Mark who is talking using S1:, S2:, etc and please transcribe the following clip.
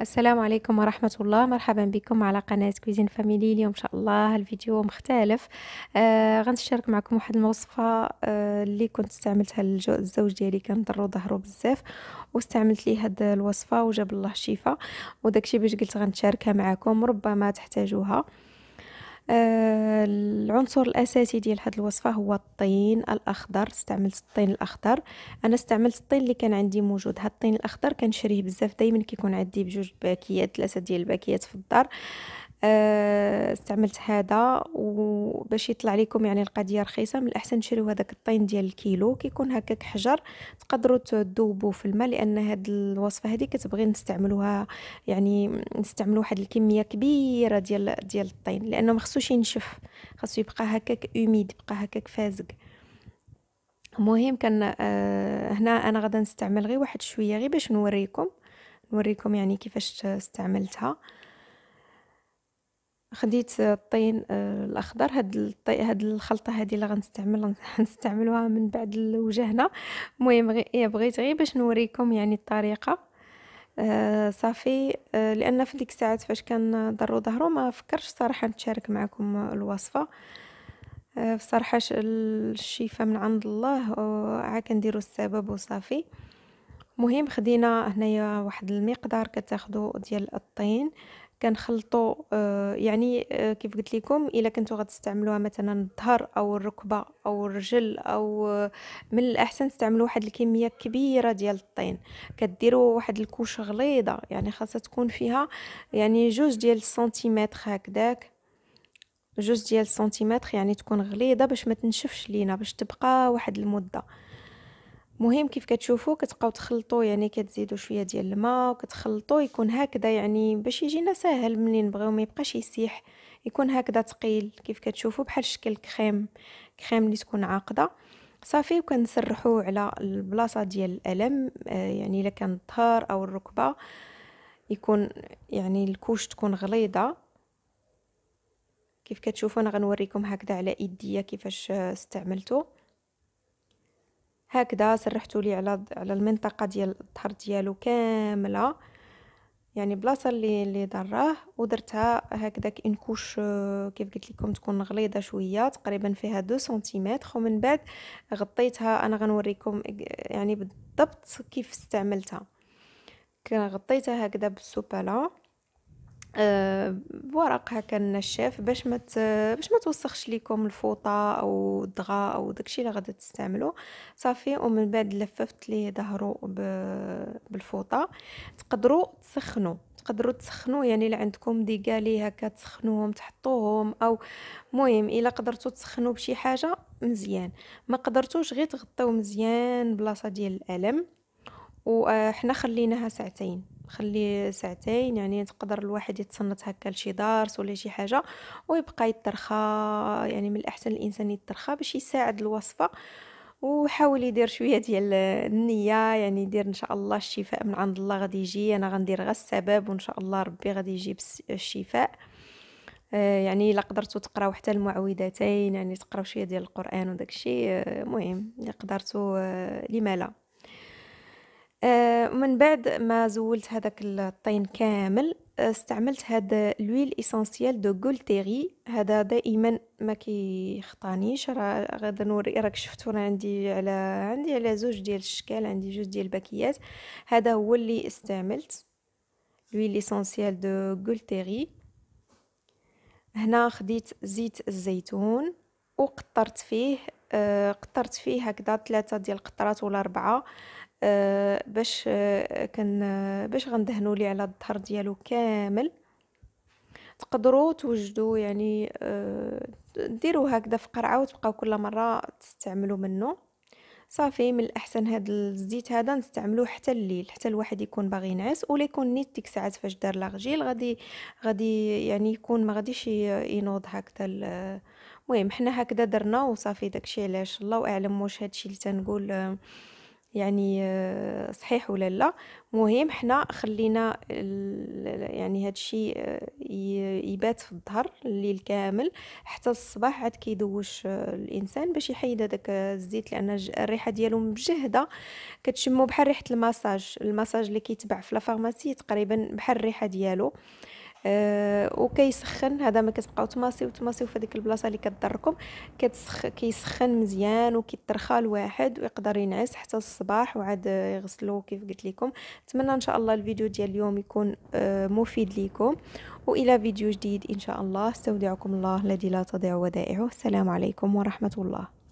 S1: السلام عليكم ورحمة الله مرحبا بكم على قناة كوزين فاميلي اليوم إن شاء الله الفيديو مختلف آه غنشارك معكم واحد الوصفة آه اللي كنت استعملتها الزوج ديالي كان ضرو ظهرو بزاف واستعملت ليه هاد الوصفة وجاب الله الشفاء وداكشي باش قلت غنشاركها معكم ربما تحتاجوها آه العنصر الاساسي ديال هذه الوصفه هو الطين الاخضر استعملت الطين الاخضر انا استعملت الطين اللي كان عندي موجود هذا الطين الاخضر كنشريه بزاف دائما كيكون عندي بجوج باكيات ثلاثه ديال الباكيات في الدار آه، استعملت هذا وباش يطلع لكم يعني القضيه رخيصه من الاحسن تشريو هذاك الطين ديال الكيلو كيكون هكاك حجر تقدروا تذوبوا في الماء لان هاد الوصفه هذه كتبغي نستعملوها يعني نستعملوا واحد الكميه كبيره ديال ديال الطين لانه ما خصوش ينشف خاصو يبقى هكاك اوميد يبقى هكاك فازق المهم كان آه هنا انا غادا نستعمل غير واحد شويه غير باش نوريكم نوريكم يعني كيفاش استعملتها آه خديت الطين آه، الاخضر هاد الطي هاد الخلطه هذه اللي غنستعمل غنستعملوها من بعد وجهنا المهم إيه، بغيت غير باش نوريكم يعني الطريقه آه صافي آه لان في ديك الساعات فاش كان ضروا ظهرو ما فكرش صراحه نتشارك معكم الوصفه آه بصراحه الشفاء من عند الله عا كنديروا السبب وصافي مهم خدينا هنايا واحد المقدار كتاخدو ديال الطين آه كنخلطوا آه، يعني آه، كيف قلت لكم الا كنتو غتستعملوها مثلا الظهر او الركبه او الرجل او آه، من الاحسن تستعملوا واحد الكميه كبيره ديال الطين كديروا واحد الكوش غليظه يعني خاصها تكون فيها يعني جوج ديال السنتيمتر هكذاك جوج ديال السنتيمتر يعني تكون غليظه باش ما تنشفش لينا باش تبقى واحد المده مهم كيف كتشوفوا كتبقاو تخلطوا يعني كتزيدوا شويه ديال الماء وكتخلطوا يكون هكذا يعني باش يجينا ساهل ملي نبغيو ما يبقاش يسيح يكون هكذا ثقيل كيف كتشوفوا بحال شكل كريم كريم اللي تكون عاقده صافي وكنسرحوه على البلاصه ديال الالم آه، يعني الا كان الظهر او الركبه يكون يعني الكوش تكون غليظه كيف كتشوفوا انا غنوريكم هكذا على ايديا كيفاش آه، استعملته هكذا سرحتو لي على على المنطقه ديال الظهر ديالو كامله يعني بلاصه اللي اللي ضراه ودرتها هكذا ان كوش كيف قلت لكم تكون غليظه شويه تقريبا فيها 2 سنتيمتر ومن بعد غطيتها انا غنوريكم يعني بالضبط كيف استعملتها كنغطيتها غطيتها هكذا بالسوبالا بورق آه، هكا النشاف باش ما باش ما توسخش ليكم الفوطه او الدغا او داكشي اللي غادي تستعملو صافي ومن بعد لففت ليه ظهرو بالفوطه تقدروا تسخنوا تقدروا تسخنوا يعني اللي عندكم ديكالي هكا تسخنوهم تحطوهم او مهم الا قدرتوا تسخنوا بشي حاجه مزيان ما قدرتوش غير تغطيو مزيان بلاصه ديال الالم وحنا خليناها ساعتين خلي ساعتين يعني تقدر الواحد يتصنت هكا لشي دارس ولا شي حاجه ويبقى يترخى يعني من الاحسن الانسان يترخى باش يساعد الوصفه وحاول يدير شويه ديال النيه يعني يدير ان شاء الله الشفاء من عند الله غادي يجي انا غندير غير السبب وان شاء الله ربي غادي يجيب الشفاء آه، يعني الا قدرتوا تقراو حتى المعوذتين يعني تقراو شويه ديال القران وداكشي المهم آه، الا قدرتوا آه، لما لا آه، ومن بعد ما زولت هذاك الطين كامل آه، استعملت هذا لويل ايسونسييل دو غولتيري هذا دائما ما كيخطانيش راه غادا نوري راك شفتو راه عندي على عندي على زوج ديال الشكال عندي جوج ديال الباكيات هذا هو اللي استعملت لويل ايسونسييل دو غولتيري هنا خديت زيت الزيتون وقطرت فيه آه، قطرت فيه هكذا ثلاثة ديال القطرات ولا أربعة باش كن باش غندهنوا ليه على الظهر ديالو كامل تقدروا توجدوا يعني ديروا هكذا في قرعه وتبقاو كل مره تستعملوا منه صافي من الاحسن هذا الزيت هذا نستعملوه حتى الليل حتى الواحد يكون باغي ينعس ولا يكون نيت ديك ساعات فاش دار لاغجيل غادي غادي يعني يكون ما غاديش ينوض هكذا المهم حنا هكذا درنا وصافي داكشي علاش الله اعلم واش هادشي اللي تنقول يعني آه، صحيح ولا لا مهم حنا خلينا يعني هادشي آه، يبات في الظهر الليل كامل حتى الصباح عاد كيدوش آه، الانسان باش يحيد هذاك الزيت لان الريحه ديالو مجهده كتشمو بحال ريحه المساج المساج اللي كيتباع في لافارماسي تقريبا بحال الريحه ديالو أه وكيسخن هذا ما كتبقاو تماسيو تماسيو في هذيك البلاصه اللي كتضركم كتسخ كيسخن مزيان وكيترخى الواحد ويقدر ينعس حتى الصباح وعاد يغسلو كيف قلت لكم نتمنى ان شاء الله الفيديو ديال اليوم يكون آه، مفيد لكم والى فيديو جديد ان شاء الله استودعكم الله الذي لا تضيع ودائعه السلام عليكم ورحمه الله